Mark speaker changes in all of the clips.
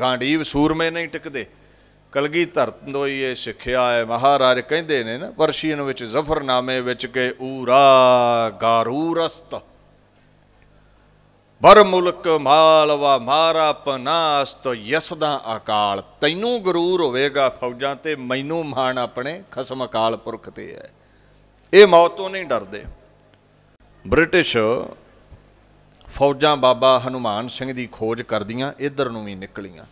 Speaker 1: ਗਾਂਢੀਵ ਸੂਰਮੇ ਨਹੀਂ ਟਿਕਦੇ ਕਲਗੀ ਇਹ ਸਿੱਖਿਆ ਹੈ ਮਹਾਰਾਜ ਕਹਿੰਦੇ ਨੇ ਨਾ ਪਰਸ਼ੀਨ ਵਿੱਚ ਜ਼ਫਰਨਾਮੇ ਵਿੱਚ ਕਿ ਊਰਾ ਗਾਰੂਰਸਤ ਬਰ ਮੁਲਕ ਮਾਲਵਾ ਮਾਰਾ ਪਨਾਸਤ ਯਸਦਾ ਅਕਾਲ ਤੈਨੂੰ ਗਰੂਰ ਹੋਵੇਗਾ ਫੌਜਾਂ ਤੇ ਮੈਨੂੰ ਮਾਣ ਆਪਣੇ ਖਸਮ ਅਕਾਲ ਪੁਰਖ ਤੇ ਹੈ ਇਹ ਮੌਤੋਂ ਨਹੀਂ ਡਰਦੇ ਬ੍ਰਿਟਿਸ਼ ਫੌਜਾਂ ਬਾਬਾ ਹਨੂਮਾਨ ਸਿੰਘ ਦੀ ਖੋਜ ਕਰਦੀਆਂ ਇਧਰ ਨੂੰ ਵੀ ਨਿਕਲੀਆਂ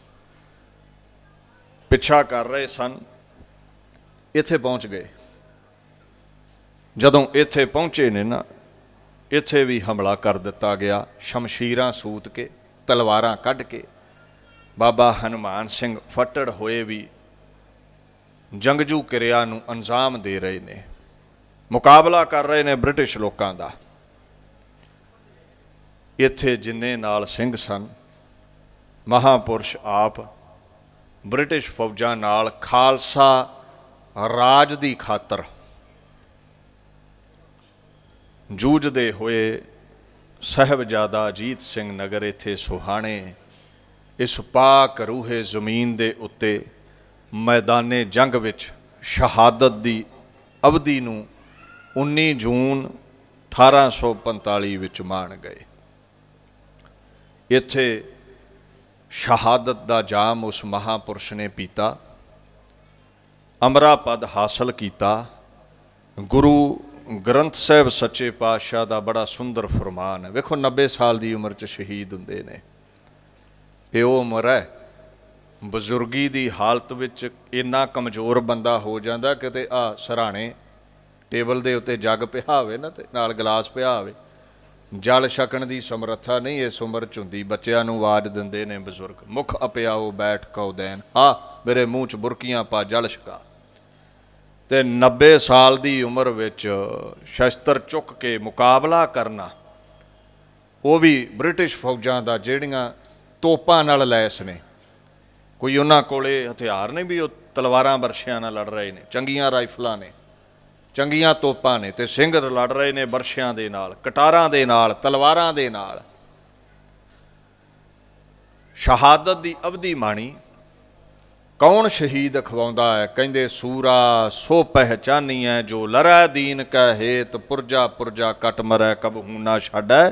Speaker 1: ਪਿੱਛਾ ਕਰ ਰਹੇ ਸਨ ਇੱਥੇ ਪਹੁੰਚ ਗਏ ਜਦੋਂ ਇੱਥੇ ਪਹੁੰਚੇ ਨੇ ਨਾ ਇੱਥੇ ਵੀ ਹਮਲਾ ਕਰ ਦਿੱਤਾ ਗਿਆ ਸ਼ਮਸ਼ੀਰਾਂ ਸੂਤ ਕੇ ਤਲਵਾਰਾਂ ਕੱਢ ਕੇ ਬਾਬਾ ਹਨੂਮਾਨ ਸਿੰਘ ਫੱਟੜ ਹੋਏ ਵੀ ਜੰਗਜੂ ਕਿਰਿਆ ਨੂੰ ਅੰਜਾਮ ਦੇ ਰਹੇ ਨੇ ਮੁਕਾਬਲਾ ਕਰ ਰਹੇ ਨੇ ਬ੍ਰਿਟਿਸ਼ ਲੋਕਾਂ ਦਾ ਇੱਥੇ ਜਿੰਨੇ ਨਾਲ ਸਿੰਘ ਸਨ ਮਹਾਪੁਰਸ਼ ਆਪ ਬ੍ਰਿਟਿਸ਼ ਫੌਜਾਂ ਨਾਲ ਖਾਲਸਾ ਰਾਜ ਦੀ ਖਾਤਰ ਜੂਝਦੇ ਹੋਏ ਸਹਿਬਜ਼ਾਦਾ ਅਜੀਤ ਸਿੰਘ ਨਗਰ ਇੱਥੇ ਸੁਹਾਣੇ ਇਸ ਪਾਕ ਰੂਹੇ ਜ਼ਮੀਨ ਦੇ ਉੱਤੇ ਮੈਦਾਨੇ ਜੰਗ ਵਿੱਚ ਸ਼ਹਾਦਤ ਦੀ ਅਵਧੀ ਨੂੰ 19 ਜੂਨ 1845 ਵਿੱਚ ਮਾਣ ਗਏ ਇੱਥੇ ਸ਼ਹਾਦਤ ਦਾ ਜਾਮ ਉਸ ਮਹਾਪੁਰਸ਼ ਨੇ ਪੀਤਾ ਅਮਰਾ ਪਦ ਹਾਸਲ ਕੀਤਾ ਗੁਰੂ ਗ੍ਰੰਥ ਸਾਹਿਬ ਸੱਚੇ ਪਾਤਸ਼ਾਹ ਦਾ ਬੜਾ ਸੁੰਦਰ ਫਰਮਾਨ ਹੈ ਵੇਖੋ 90 ਸਾਲ ਦੀ ਉਮਰ 'ਚ ਸ਼ਹੀਦ ਹੁੰਦੇ ਨੇ ਇਹ ਉਹ ਉਮਰ ਹੈ ਬਜ਼ੁਰਗੀ ਦੀ ਹਾਲਤ ਵਿੱਚ ਇੰਨਾ ਕਮਜ਼ੋਰ ਬੰਦਾ ਹੋ ਜਾਂਦਾ ਕਿਤੇ ਆ ਸਰਾਣੇ ਟੇਬਲ ਦੇ ਉੱਤੇ ਜੱਗ ਪਿਆ ਹੋਵੇ ਨਾ ਤੇ ਨਾਲ ਗਲਾਸ ਪਿਆ ਹੋਵੇ ਜਲ ਛਕਣ ਦੀ ਸਮਰੱਥਾ ਨਹੀਂ ਇਸ ਉਮਰ ਚ ਹੁੰਦੀ ਬੱਚਿਆਂ ਨੂੰ ਆਵਾਜ਼ ਦਿੰਦੇ ਨੇ ਬਜ਼ੁਰਗ ਮੁਖ ਅਪਿਆਓ ਬੈਠ ਕਉ ਦੇਨ ਆ ਮੇਰੇ ਮੂੰਹ ਚ ਬੁਰਕੀਆਂ ਪਾ ਜਲ ਛਕਾ ਤੇ 90 ਸਾਲ ਦੀ ਉਮਰ ਵਿੱਚ ਸ਼ਸਤਰ ਚੁੱਕ ਕੇ ਮੁਕਾਬਲਾ ਕਰਨਾ ਉਹ ਵੀ ਬ੍ਰਿਟਿਸ਼ ਫੌਜਾਂ ਦਾ ਜਿਹੜੀਆਂ ਤੋਪਾਂ ਨਾਲ ਲੈਸ ਨੇ ਕੋਈ ਉਹਨਾਂ ਕੋਲੇ ਹਥਿਆਰ ਨਹੀਂ ਵੀ ਉਹ ਤਲਵਾਰਾਂ ਬਰਸ਼ਿਆਂ ਨਾਲ ਲੜ ਰਹੇ ਨੇ ਚੰਗੀਆਂ ਰਾਈਫਲਾਂ ਨੇ ਚੰਗੀਆਂ ਤੋਪਾਂ ਨੇ ਤੇ ਸਿੰਘ ਲੜ ਰਹੇ ਨੇ ਬਰਸ਼ਿਆਂ ਦੇ ਨਾਲ ਕਟਾਰਾਂ ਦੇ ਨਾਲ ਤਲਵਾਰਾਂ ਦੇ ਨਾਲ ਸ਼ਹਾਦਤ ਦੀ ਅਵਧੀ ਮਾਣੀ ਕੌਣ ਸ਼ਹੀਦ ਖਵਾਉਂਦਾ ਹੈ ਕਹਿੰਦੇ ਸੂਰਾ ਸੋ ਪਹਿਚਾਨੀਐ ਜੋ ਲਰੈ ਦੀਨ ਕਾ ਹੇਤ ਪੁਰਜਾ ਪੁਰਜਾ ਕਟ ਮਰੈ ਨਾ ਛੱਡੈ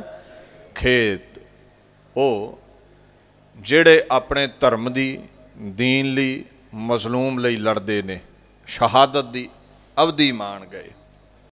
Speaker 1: ਖੇਤ ਉਹ ਜਿਹੜੇ ਆਪਣੇ ਧਰਮ ਦੀ ਦੀਨ ਲਈ ਮਜ਼ਲੂਮ ਲਈ ਲੜਦੇ ਨੇ ਸ਼ਹਾਦਤ ਦੀ ਅਵਧੀ ਮਾਨ ਗਏ